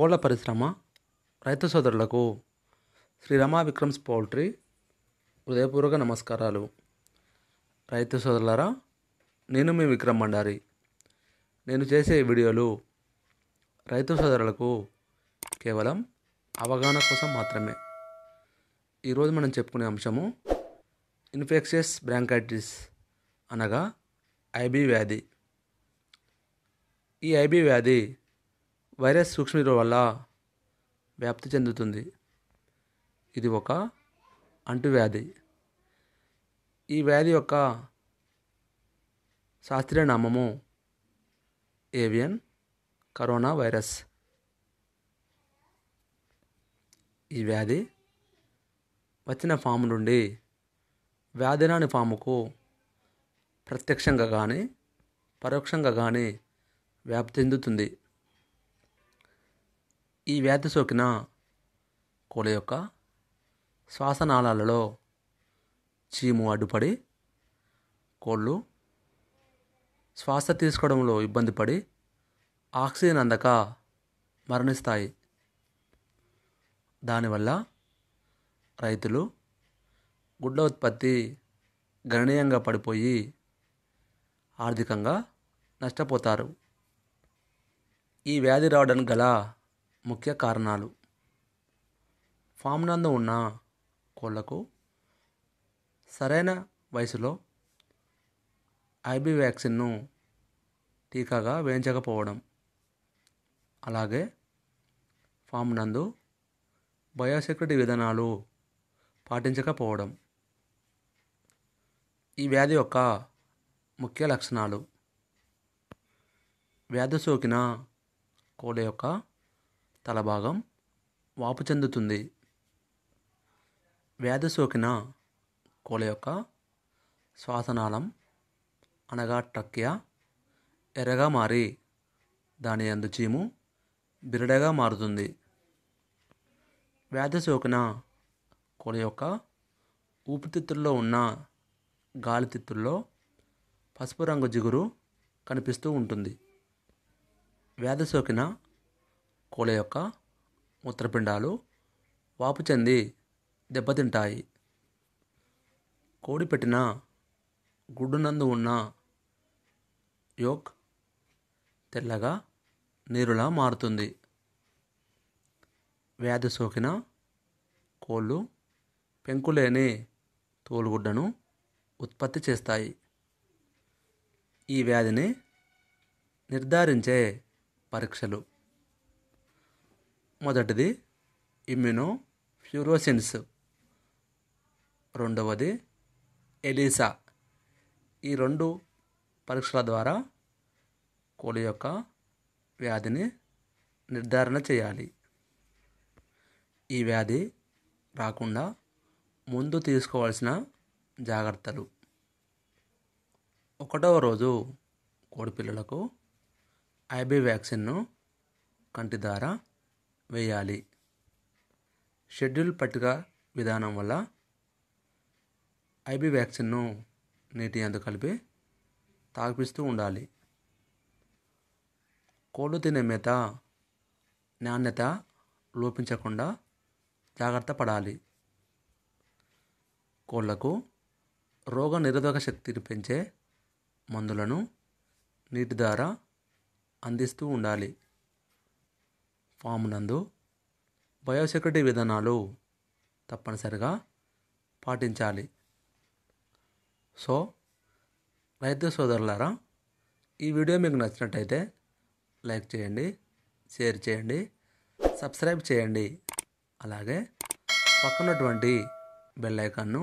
కోళ్ళ పరిశ్రమ రైతు సోదరులకు శ్రీ రమా విక్రమ్స్ పౌల్ట్రీ హృదయపూర్వక నమస్కారాలు రైతు సోదరులరా నేను మీ విక్రమ్ మండారి నేను చేసే వీడియోలు రైతు సోదరులకు కేవలం అవగాహన కోసం మాత్రమే ఈరోజు మనం చెప్పుకునే అంశము ఇన్ఫెక్షియస్ బ్రాంకైటిస్ అనగా ఐబీ వ్యాధి ఈ ఐబీ వ్యాధి వైరస్ సూక్ష్మ వల్ల వ్యాప్తి చెందుతుంది ఇది ఒక అంటువ్యాధి ఈ వ్యాధి యొక్క శాస్త్రీయ నామము ఏవియన్ కరోనా వైరస్ ఈ వ్యాధి వచ్చిన ఫామ్ నుండి వ్యాధిరాని ఫాముకు ప్రత్యక్షంగా కానీ పరోక్షంగా కానీ వ్యాప్తి చెందుతుంది ఈ వ్యాధి సోకిన కోళ్ళ యొక్క శ్వాసనాళాలలో చీము అడ్డుపడి కోళ్ళు శ్వాస తీసుకోవడంలో ఇబ్బంది పడి ఆక్సిజన్ అందక మరణిస్తాయి దానివల్ల రైతులు గుడ్ల ఉత్పత్తి గణనీయంగా పడిపోయి ఆర్థికంగా నష్టపోతారు ఈ వ్యాధి రావడానికి గల ముఖ్య కారణాలు ఫామ్ నందు ఉన్న కోళ్లకు సరైన వయసులో ఐబీ వ్యాక్సిన్ను టీకాగా వేయించకపోవడం అలాగే ఫామ్ నందు బయోసెక్యూరిటీ విధానాలు పాటించకపోవడం ఈ వ్యాధి యొక్క ముఖ్య లక్షణాలు వ్యాధి సోకిన కోళ్ళ యొక్క తలభాగం వాపు చెందుతుంది వ్యాధి సోకిన కోల యొక్క శ్వాసనాళం అనగా ట్రక్య ఎర్రగా మారి దాని అందు చీము బిరడగా మారుతుంది వ్యాధి సోకిన కోల యొక్క ఊపిరితిత్తుల్లో ఉన్న గాలితిత్తుల్లో పసుపు రంగు జిగురు కనిపిస్తూ ఉంటుంది వ్యాధి సోకిన కోళ్ళ యొక్క మూత్రపిండాలు వాపు చెంది దెబ్బతింటాయి కోడి పెట్టిన గుడ్డునందు ఉన్న యోక్ తెల్లగా నీరులా మారుతుంది వ్యాధి సోకిన కోళ్ళు పెంకులేని తోలుగుడ్డను ఉత్పత్తి చేస్తాయి ఈ వ్యాధిని నిర్ధారించే పరీక్షలు మొదటిది ఇమ్యునో ఫ్యూరోసిన్స్ రెండవది ఎలిసా ఈ రెండు పరీక్షల ద్వారా కోడి యొక్క వ్యాధిని నిర్ధారణ చేయాలి ఈ వ్యాధి రాకుండా ముందు తీసుకోవాల్సిన జాగ్రత్తలు ఒకటవ రోజు కోడిపిల్లలకు ఐబీ వ్యాక్సిన్ను కంటి ద్వారా వేయాలి షెడ్యూల్ పట్టుక విధానం వల్ల ఐబీ వ్యాక్సిన్ను నీటి అందు కలిపి తాగిపిస్తూ ఉండాలి కోళ్ళు తినే మేత నాణ్యత లోపించకుండా జాగ్రత్త పడాలి కోళ్లకు రోగ నిరోధక శక్తిని పెంచే మందులను నీటి ద్వారా అందిస్తూ ఉండాలి ఫామ్ నందు బయోసెక్యూరిటీ విధానాలు తప్పనిసరిగా పాటించాలి సో రైతు సోదరులారా ఈ వీడియో మీకు నచ్చినట్టయితే లైక్ చేయండి షేర్ చేయండి సబ్స్క్రైబ్ చేయండి అలాగే పక్కనటువంటి బెల్ ఐకాన్ను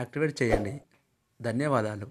యాక్టివేట్ చేయండి ధన్యవాదాలు